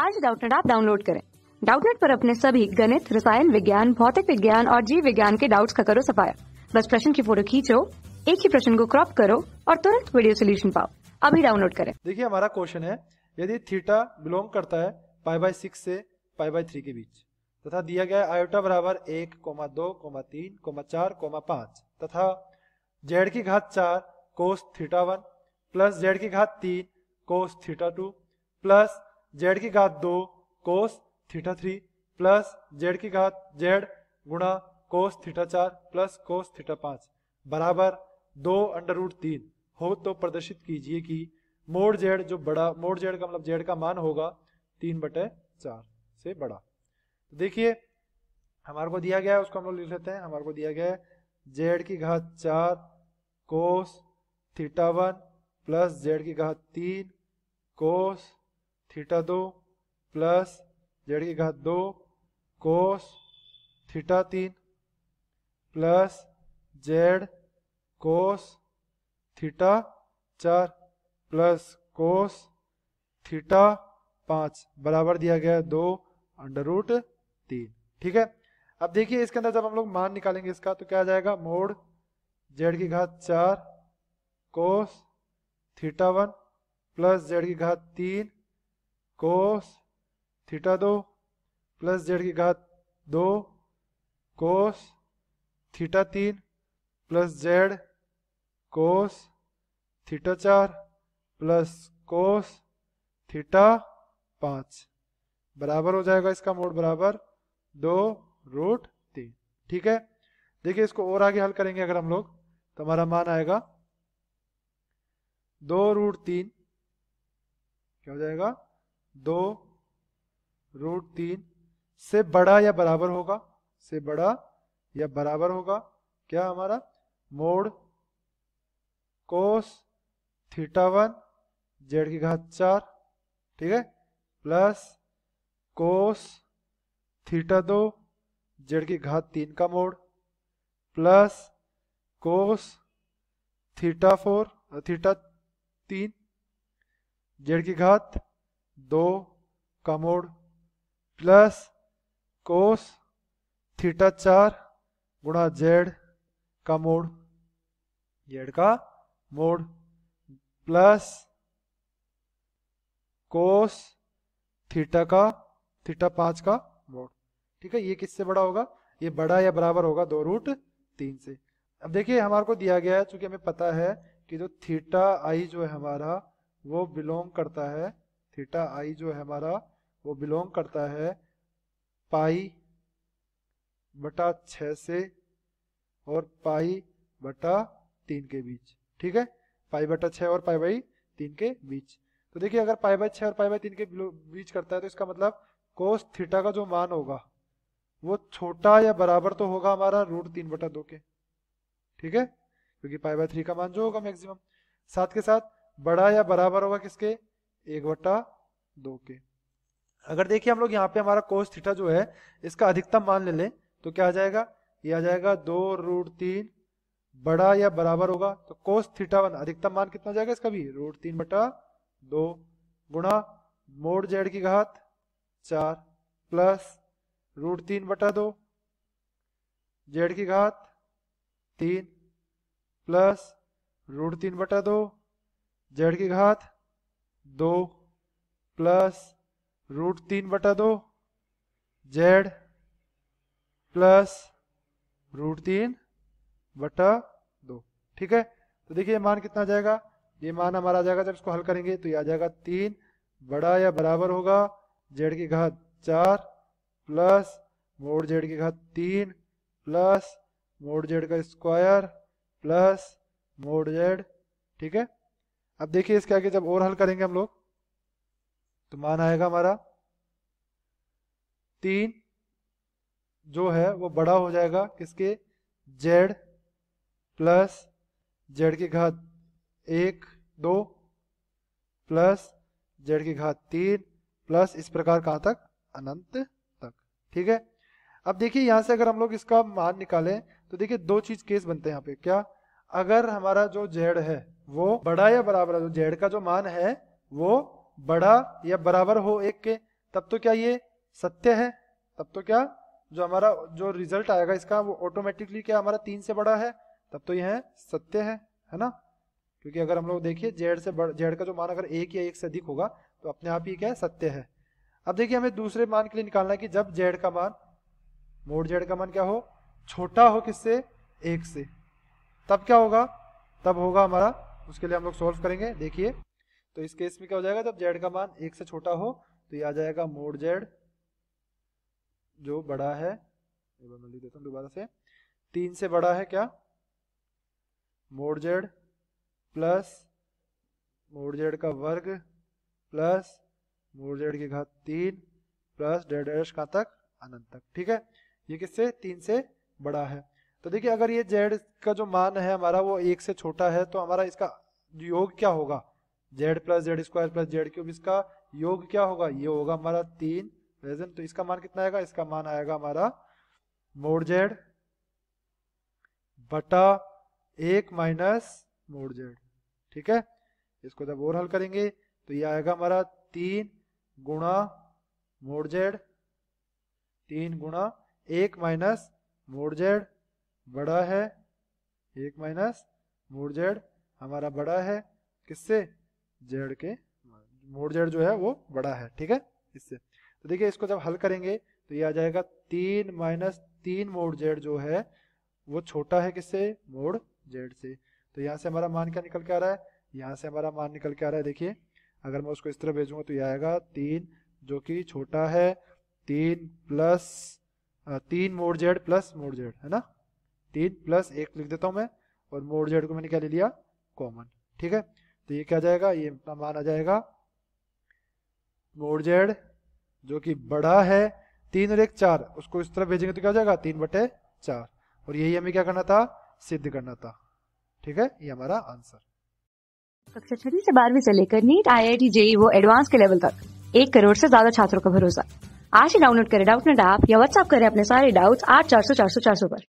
आज डाउटनेट आप डाउनलोड करें डाउटनेट पर अपने सभी गणित रसायन विज्ञान भौतिक विज्ञान और जीव विज्ञान के डाउट्स का करो सफाया बस प्रश्न की फोटो खींचो एक ही प्रश्न को क्रॉप करो और तुरंत वीडियो सोल्यूशन पाओ अभी डाउनलोड करें देखिए हमारा क्वेश्चन है यदि थीटा बिलोंग करता है पाई बाय सिक्स से पाई बाय थ्री के बीच तथा दिया गया है आयोटा बराबर एक कोमा दो कोमा तीन कोमा चार कोमा पांच तथा जेड की घात चार cos theta one plus Z की घात तीन cos theta two plus Z की घात दो cos theta three plus Z की घात जेड गुणा कोस थीटा चार प्लस कोस थीटा पांच बराबर दो अंडर रूट तीन हो तो प्रदर्शित कीजिए कि मोड जेड जो बड़ा मोड जेड का मतलब जेड का मान होगा तीन बटे चार से बड़ा तो देखिए हमारे को दिया गया है उसको हम लोग लिख लेते हैं हमारे को दिया गया है जेड की घात चार cos theta one plus Z की घात तीन कोस थीटा दो प्लस जेड की घात दो कोस थीटा तीन प्लस जेड कोस थीटा चार प्लस कोस थीटा पाँच बराबर दिया गया दो अंडर रूट तीन ठीक है अब देखिए इसके अंदर जब हम लोग मान निकालेंगे इसका तो क्या आ जाएगा मोड जेड की घात चार cos theta one plus Z की घात तीन कोस थीटा दो प्लस जेड की घात दो कोस थीटा तीन प्लस जेड कोस थीटा चार प्लस कोस थीटा पांच बराबर हो जाएगा इसका मोड बराबर दो रूट तीन ठीक है देखिए इसको और आगे हल करेंगे अगर हम लोग तो हमारा मान आएगा दो रूट तीन क्या हो जाएगा दो रूट तीन से बड़ा या बराबर होगा से बड़ा या बराबर होगा क्या हमारा mod cos theta one Z की घात चार ठीक है प्लस कोस थीटा दो जेड की घात तीन का mod plus cos theta four theta तीन जेड की घात दो कमोड प्लस कोस थीटा चार गुणा जेड का मोड जेड का मोड प्लस कोस थीटा का थीटा पांच का मोड ठीक है ये किससे बड़ा होगा ये बड़ा या बराबर होगा दो रूट तीन से अब देखिए हमारे को दिया गया है चूंकि हमें पता है कि जो थीटा आई जो है हमारा वो बिलोंग करता है थीटा आई जो है हमारा वो बिलोंग करता है पाई बटा छ से और पाई बटा तीन के बीच ठीक है पाई बटा छ और पाई बाई तीन के बीच तो देखिए अगर पाई बाई छ और पाई बाई तीन के बीच करता है तो इसका मतलब कोस थीटा का जो मान होगा वो छोटा या बराबर तो होगा हमारा रूट तीन बटा दो के ठीक है क्योंकि पाई बाई थ्री का मान जो होगा मैक्सिमम साथ के साथ बड़ा या बराबर होगा किसके एक बट्टा दो के अगर देखिए हम लोग यहाँ पे हमारा कोस थीटा जो है इसका अधिकतम मान ले लें तो क्या आ जाएगा ये आ जाएगा दो रूट तीन बड़ा या बराबर होगा तो कोस थीटा वन अधिकतम मान कितना जाएगा इसका भी रूट तीन बटा दो गुणा मोड जेड की घात चार प्लस रूट तीन बटा दो जेड की घात तीन प्लस रूट तीन बटा दो जेड की घात दो प्लस रूट तीन बटा दो जेड प्लस रूट तीन बटा दो ठीक है तो देखिए ये मान कितना जाएगा ये मान हमारा आ जाएगा जब इसको हल करेंगे तो ये आ जाएगा तीन बड़ा या बराबर होगा जेड की घात चार प्लस मोड जेड की घात तीन प्लस मोड जेड का स्क्वायर प्लस मोड जेड ठीक है अब देखिए इसके आगे जब और हल करेंगे हम लोग तो मान आएगा हमारा तीन जो है वो बड़ा हो जाएगा किसके जेड प्लस जेड की घात एक दो प्लस जेड की घात तीन प्लस इस प्रकार कहां तक अनंत तक ठीक है अब देखिए यहां से अगर हम लोग इसका मान निकालें तो देखिए दो चीज केस बनते हैं यहाँ पे क्या अगर हमारा जो जेड है वो बड़ा या बराबर है जेड तो का जो मान है वो बड़ा या बराबर हो एक के तब तो क्या ये सत्य है तब तो क्या जो हमारा जो रिजल्ट आएगा इसका वो ऑटोमेटिकली क्या हमारा तीन से बड़ा है तब तो यह सत्य है है ना क्योंकि अगर हम लोग देखिए जेड से जेड का जो मान अगर एक या एक से अधिक होगा तो अपने आप ही क्या है सत्य है अब देखिए हमें दूसरे मान के लिए निकालना है कि जब जेड का मान मोड जेड का मान क्या हो छोटा हो किससे एक से तब क्या होगा तब होगा हमारा उसके लिए हम लोग सॉल्व करेंगे देखिए तो इस केस में क्या हो जाएगा जब जेड का मान एक से छोटा हो तो ये आ जाएगा मोड जेड जो बड़ा है एक बार मैं लिख देता हूँ दोबारा से तीन से बड़ा है क्या mod Z plus mod Z का वर्ग प्लस मोड जेड की घात तीन प्लस डेड डैश का तक अनंत तक ठीक है ये किससे तीन से बड़ा है तो देखिए अगर ये जेड का जो मान है हमारा वो एक से छोटा है तो हमारा इसका योग क्या होगा Z plus Z square plus Z cube इसका योग क्या होगा ये होगा हमारा तीन रेजन तो इसका मान कितना आएगा इसका मान आएगा हमारा मोड जेड बटा एक माइनस मोड जेड ठीक है इसको जब और हल करेंगे तो ये आएगा हमारा तीन गुणा मोड जेड तीन गुणा एक माइनस मोड जेड बड़ा है एक माइनस मोड़ जेड हमारा बड़ा है किससे जेड के मोड़ जेड जो है वो बड़ा है ठीक है इससे तो देखिए इसको जब हल करेंगे तो ये आ जाएगा तीन माइनस तीन मोड जेड जो है वो छोटा है किससे मोड जेड से तो यहाँ से हमारा मान क्या निकल के आ रहा है यहाँ से हमारा मान निकल के आ रहा है देखिए अगर मैं उसको इस तरह भेजूंगा तो ये आएगा तीन जो कि छोटा है तीन प्लस तीन mod Z plus mod Z है ना एट प्लस एक लिख देता हूँ मैं और मोड जेड को मैंने क्या ले लिया कॉमन ठीक है तो ये क्या जाएगा ये मान आ जाएगा मोड जेड जो कि बड़ा है तीन और एक चार उसको इस तरफ भेजेंगे तो क्या हो जाएगा तीन बटे चार और यही हमें क्या करना था सिद्ध करना था ठीक है ये हमारा आंसर कक्षा छठी से बारहवीं से लेकर NEET I I T JEE वो एडवांस के लेवल तक एक करोड़ से ज्यादा छात्रों का भरोसा आज ही डाउनलोड करें डाउट नेट ऐप या व्हाट्सअप करें अपने सारे डाउट्स आठ चार सौ चार सौ चार सौ पर